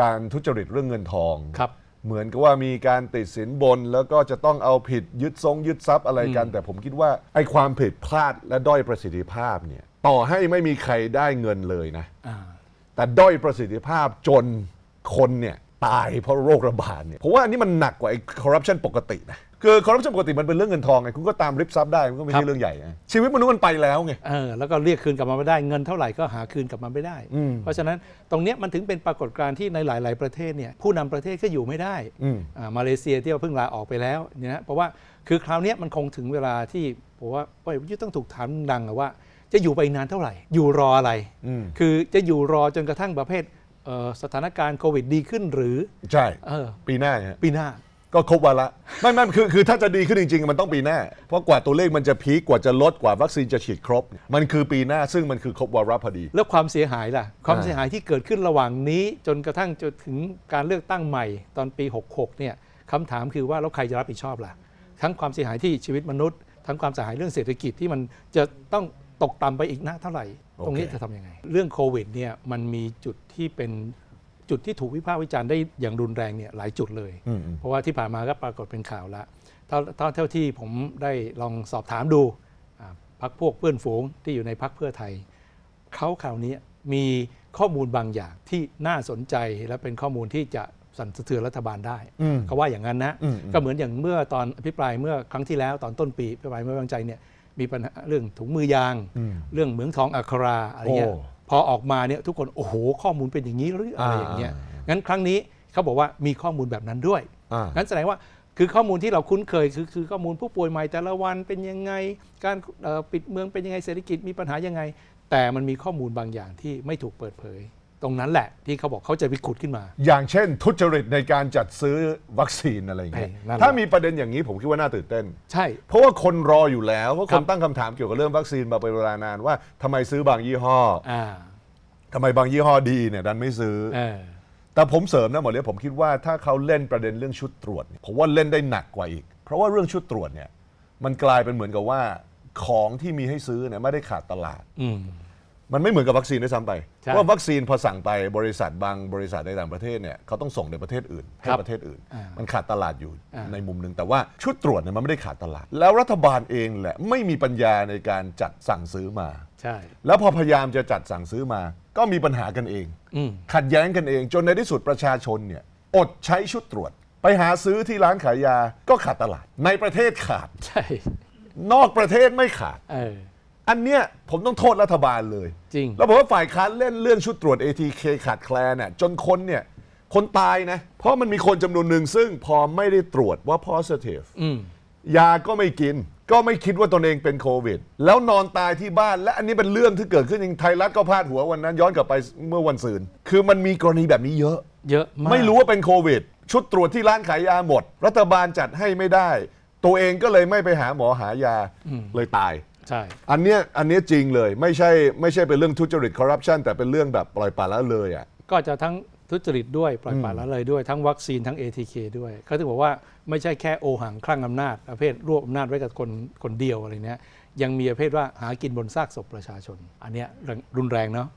การทุจริตเรื่องเงินทอง ครับ เหมือนกับว่ามีการติดสินบนแล้วก็จะต้องเอาผิดยึดทรงยึดทรัพย์อะไรกัน แต่ผมคิดว่า ไอ้ความผิดพลาดและด้อยประสิทธิภาพเนี่ยต่อให้ไม่มีใครได้เงินเลยนะแต่ด้อยประสิทธิภาพจนคนเนี่ยตายเพราะโรคระบาดเนี่ยเพราะว่าอันนี้มันหนักกว่าไอ้คอร์รัปชันปกตินะคือคอร์รัปชันปกติมันเป็นเรื่องเงินทองไงคุณก็ตามริบซับได้มันก็ไม่ใช่เรื่องใหญ่ชีวิตมนุษย์มันไปแล้วไงเออแล้วก็เรียกคืนกลับมาไม่ได้เงินเท่าไหร่ก็หาคืนกลับมาไม่ได้ เพราะฉะนั้นตรงนี้มันถึงเป็นปรากฏการณ์ที่ในหลาย ๆ ประเทศเนี่ยผู้นำประเทศก็อยู่ไม่ได้อ่ามาเลเซียที่เพิ่งลาออกไปแล้วเนี่ยเพราะว่าคือคราวนี้มันคงถึงเวลาที่ผมว่าไปยุทธ์ต้องถูกถามดังว่าจะอยู่ไปนานเท่าไหร่ อยู่รออะไรคือจะอยู่รอจนกระทั่งประเภทสถานการณ์โควิด ดีขึ้นหรือใช่ปีหน้าปีหน้าก็ครบวาระไม่ไม่คือคือถ้าจะดีขึ้นจริงๆมันต้องปีหน้า เพราะกว่าตัวเลขมันจะพีกกว่าจะลดกว่าวัคซีนจะฉีดครบ มันคือปีหน้าซึ่งมันคือครบวาระพอดี แล้วความเสียหายล่ะความเสียหายที่เกิดขึ้นระหว่างนี้จนกระทั่งจนถึงการเลือกตั้งใหม่ตอนปี66เนี่ยคำถามคือว่าแล้วใครจะรับผิดชอบล่ะ ทั้งความเสียหายที่ชีวิตมนุษย์ทั้งความเสียหายเรื่องเศรษฐกิจที่มันจะต้องตกต่ำไปอีกหน้าเท่าไหร่ ตรงนี้จะทำยังไงเรื่องโควิดเนี่ยมันมีจุดที่เป็นจุดที่ถูกวิพากษ์วิจารณ์ได้อย่างรุนแรงเนี่ยหลายจุดเลย เพราะว่าที่ผ่านมาก็ปรากฏเป็นข่าวละ เท่าเท่าที่ผมได้ลองสอบถามดูพักพวกเพื่อนฝูงที่อยู่ในพักเพื่อไทย เขาข่าวนี้มีข้อมูลบางอย่างที่น่าสนใจและเป็นข้อมูลที่จะสั่นสะเทือนรัฐบาลได้ เขาว่าอย่างนั้นนะ ก็เหมือนอย่างเมื่อตอนอภิปรายเมื่อครั้งที่แล้วตอนต้นปีอภิปรายไม่ไว้วางใจเนี่ยมีปัญหาเรื่องถุงมือยางเรื่องเหมืองทองอัคราอะไรเงี้ยพอออกมาเนี่ยทุกคนโอ้โห ข้อมูลเป็นอย่างนี้หรืออะไรอย่างเงี้ยงั้นครั้งนี้เขาบอกว่ามีข้อมูลแบบนั้นด้วยงั้นแสดงว่าคือข้อมูลที่เราคุ้นเคยคือคือข้อมูลผู้ป่วยใหม่แต่ละวันเป็นยังไงการปิดเมืองเป็นยังไงเศรษฐกิจมีปัญหายังไง แต่มันมีข้อมูลบางอย่างที่ไม่ถูกเปิดเผยตรงนั้นแหละที่เขาบอกเขาจะวิขุดขึ้นมา อย่างเช่น ทุจริตในการจัดซื้อวัคซีนอะไรอย่างเงี้ยถ้ามีประเด็นอย่างนี้ผมคิดว่าน่าตื่นเต้น ใช่ เพราะว่าคนรออยู่แล้วเพราะคนตั้งคำถามเกี่ยวกับเรื่องวัคซีนมาเป็นเวลานานว่าทำไมซื้อบางยี่ห้ออำทำไมบางยี่ห้อดีเนี่ยดันไม่ซื้อ แต่ผมเสริมนะหมอเลียผมคิดว่าถ้าเขาเล่นประเด็นเรื่องชุดตรวจผมว่าเล่นได้หนักกว่าอีก เพราะว่าเรื่องชุดตรวจเนี่ยมันกลายเป็นเหมือนกับว่า ของที่มีให้ซื้อเนี่ยไม่ได้ขาดตลาดอืมันไม่เหมือนกับวัคซีนด้วยซ้ำไปใช่ว่าวัคซีนพอสั่งไปบริษัทบางบริษัทในต่างประเทศเนี่ยเขาต้องส่งในประเทศอื่นให้ประเทศอื่น มันขาดตลาดอยู่ในมุมหนึ่งแต่ว่าชุดตรวจเนี่ยมันไม่ได้ขาดตลาด แล้วรัฐบาลเองแหละไม่มีปัญญาในการจัดสั่งซื้อมา ใช่ แล้วพอพยายามจะจัดสั่งซื้อมา ก็มีปัญหากันเองอขัดแย้งกันเองจนในที่สุดประชาชนเนี่ยอดใช้ชุดตรวจ ไปหาซื้อที่ร้านขายยาก็ขาดตลาดในประเทศขาดใช่นอกประเทศไม่ขาดเอออันเนี้ยผมต้องโทษรัฐบาลเลย จริง แล้วผมว่าฝ่ายค้านเล่นเรื่องชุดตรวจ ATK ขาดแคลนเนี่ยจนคนเนี่ยคนตายนะ เพราะมันมีคนจำนวนหนึ่งซึ่งพอไม่ได้ตรวจว่า positive ยาก็ไม่กิน ก็ไม่คิดว่าตนเองเป็นโควิด แล้วนอนตายที่บ้าน และอันนี้เป็นเรื่องที่เกิดขึ้นจริงไทยรัฐก็พาดหัววันนั้น ย้อนกลับไปเมื่อวันศืน คือมันมีกรณีแบบนี้เยอะ เยอะมากไม่รู้ว่าเป็นโควิดชุดตรวจที่ร้านขายยาหมด รัฐบาลจัดให้ไม่ได้ ตัวเองก็เลยไม่ไปหาหมอหายาเลยตายใช่ อันเนี้ยอันเนี้ยจริงเลยไม่ใช่ไม่ใช่เป็นเรื่องทุจริตคอร์รัปชันแต่เป็นเรื่องแบบปล่อยปละละเลยอ่ะก็จะทั้งทุจริตด้วยปล่อยปละละเลยด้วยทั้งวัคซีนทั้ง ATK ด้วย เขาถึงบอกว่าไม่ใช่แค่โอหังคลั่งอำนาจประเภทรวบอำนาจไว้กับคนคนเดียวอะไรเนี้ยยังมีประเภทว่าหากินบนซากศพประชาชน อันเนี้ยรุนแรงเนาะ